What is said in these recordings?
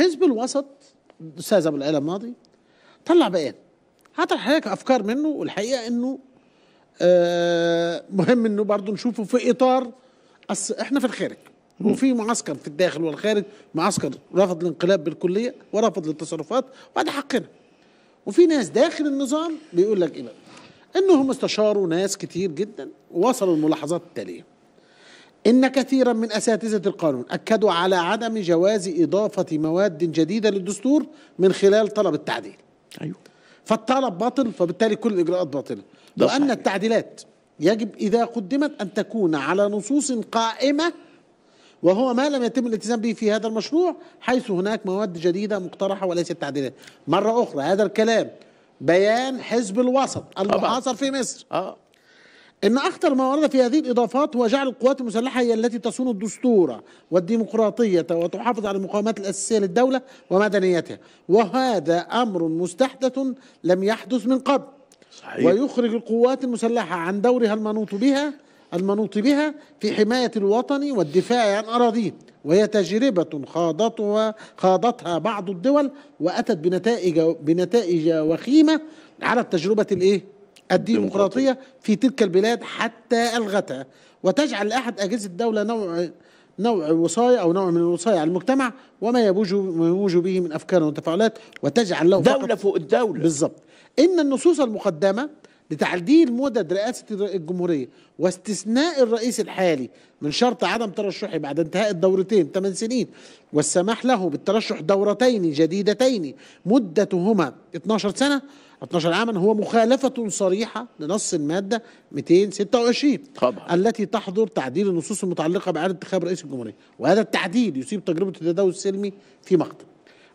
حزب الوسط استاذ ابو العلا ماضي طلع بيان حط حضرتك افكار منه والحقيقه انه آه، مهم انه برضه نشوفه في اطار اصل احنا في الخارج وفي معسكر في الداخل والخارج معسكر رفض الانقلاب بالكليه ورفض للتصرفات وده حقنا وفي ناس داخل النظام بيقول لك ايه بقى انهم استشاروا ناس كتير جدا ووصلوا الملاحظات التاليه إن كثيرا من أساتذة القانون أكدوا على عدم جواز إضافة مواد جديدة للدستور من خلال طلب التعديل أيوة. فالطلب باطل فبالتالي كل الإجراءات باطلة وأن التعديلات يجب إذا قدمت أن تكون على نصوص قائمة وهو ما لم يتم الالتزام به في هذا المشروع حيث هناك مواد جديدة مقترحة وليست تعديلات مرة أخرى هذا الكلام بيان حزب الوسط المحاصر في مصر آه. إن أخطر ما ورد في هذه الإضافات هو جعل القوات المسلحة هي التي تصون الدستور والديمقراطية وتحافظ على المقومات الأساسية للدولة ومدنيتها وهذا أمر مستحدث لم يحدث من قبل صحيح. ويخرج القوات المسلحة عن دورها المنوط بها المنوط بها في حماية الوطن والدفاع عن أراضيه وهي تجربة خاضتها خاضتها بعض الدول وأتت بنتائج بنتائج وخيمة على التجربة الإيه؟ الديمقراطية في تلك البلاد حتى ألغتها وتجعل أحد أجهزة الدولة نوع نوع وصاية أو نوع من الوصاية على المجتمع وما يبوج يبوج به من أفكار وتفاعلات وتجعل له دولة فوق الدولة بالظبط إن النصوص المقدمة لتعديل مدد رئاسة الجمهورية واستثناء الرئيس الحالي من شرط عدم ترشحه بعد انتهاء الدورتين 8 سنين والسماح له بالترشح دورتين جديدتين مدتهما 12 سنة 12 عاما هو مخالفة صريحة لنص المادة 226 طبعا. التي تحظر تعديل النصوص المتعلقة بإعادة انتخاب رئيس الجمهورية وهذا التعديل يصيب تجربة التداول السلمي في مقتل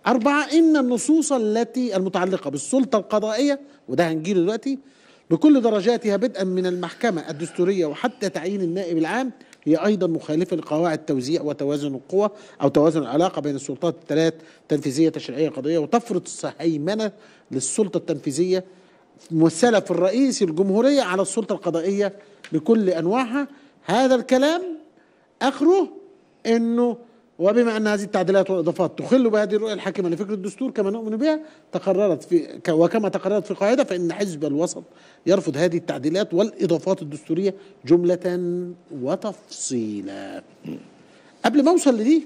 أربعة إن النصوص التي المتعلقة بالسلطة القضائية وده هنجيله دلوقتي بكل درجاتها بدءا من المحكمة الدستورية وحتى تعيين النائب العام هي أيضا مخالفة لقواعد توزيع وتوازن القوى أو توازن العلاقة بين السلطات الثلاث تنفيذية تشريعية قضية وتفرض هيمنة للسلطة التنفيذية ممثلة في الرئيس الجمهورية على السلطة القضائية بكل أنواعها هذا الكلام آخره أنه وبما أن هذه التعديلات والإضافات تخل بهذه الرؤية الحاكمة لفكره الدستور كما نؤمن بها تقررت في وكما تقررت في القاعدة فإن حزب الوسط يرفض هذه التعديلات والإضافات الدستورية جملة وتفصيلا قبل ما أوصل لدي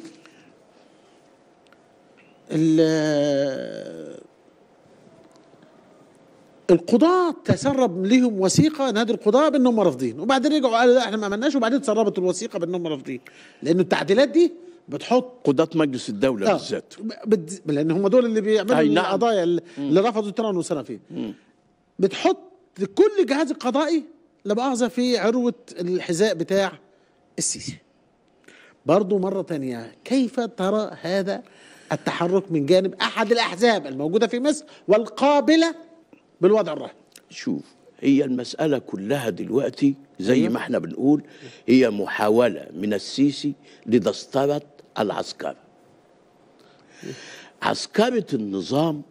القضاة تسرب ليهم وثيقة نادي القضاة بأنهم رافضين وبعدين رجعوا قالوا لا احنا ما عملناش وبعدين تسربت الوثيقة بأنهم رافضين لانه التعديلات دي بتحط قضاة مجلس الدولة آه. بالذات بد... لأن هم دول اللي بيعملوا نعم. القضايا اللي رفضوا الترهن والسنافير بتحط كل جهاز القضائي لمؤاخذة في عروة الحذاء بتاع السيسي برضو مرة ثانية كيف ترى هذا التحرك من جانب أحد الأحزاب الموجودة في مصر والقابلة بالوضع الراهن شوف هي المسألة كلها دلوقتي زي ما احنا بنقول هي محاولة من السيسي لدسترة العسكرة عسكرة النظام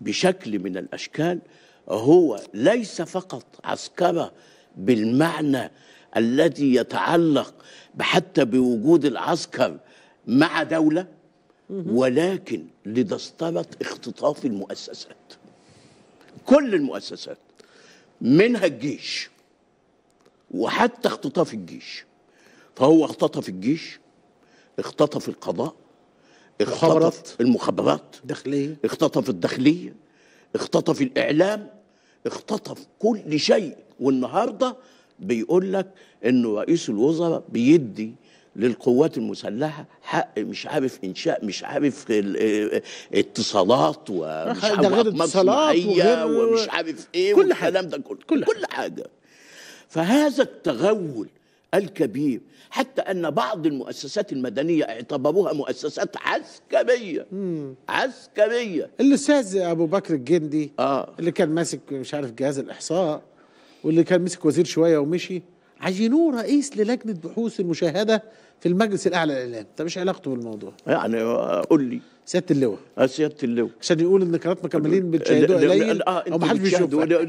بشكل من الأشكال هو ليس فقط عسكرة بالمعنى الذي يتعلق حتى بوجود العسكر مع دولة ولكن لدسترة اختطاف المؤسسات كل المؤسسات منها الجيش وحتى اختطاف الجيش فهو اختطف الجيش اختطف القضاء اختطف المخابرات الداخليه اختطف الداخلية اختطف الإعلام اختطف كل شيء والنهاردة بيقول لك انه رئيس الوزراء بيدي للقوات المسلحه حق مش عارف انشاء مش عارف آه، آه، اتصالات ومش عارف اتصالات ومش عارف ايه كل والكلام ده كله كل, كل حاجه فهذا التغول الكبير حتى أن بعض المؤسسات المدنية اعتبروها مؤسسات عسكرية مم. عسكرية الأستاذ أبو بكر الجندي آه. اللي كان ماسك مش عارف جهاز الإحصاء واللي كان مسك وزير شوية ومشي عينوه رئيس للجنة بحوث المشاهدة في المجلس الأعلى للإعلام طب مش علاقته بالموضوع يعني آه، قول لي سياده اللواء اه سياده اللواء عشان يقول ان كراتنا مكملين بتشاهدوا قليل آه او محدش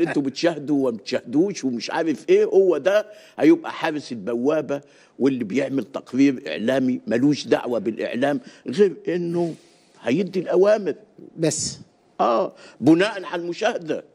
انتوا بتشاهدوا وما بتشاهدوش ومش عارف ايه هو ده هيبقى حابس البوابه واللي بيعمل تقرير اعلامي ملوش دعوه بالاعلام غير انه هيدي الاوامر بس اه بناء على المشاهده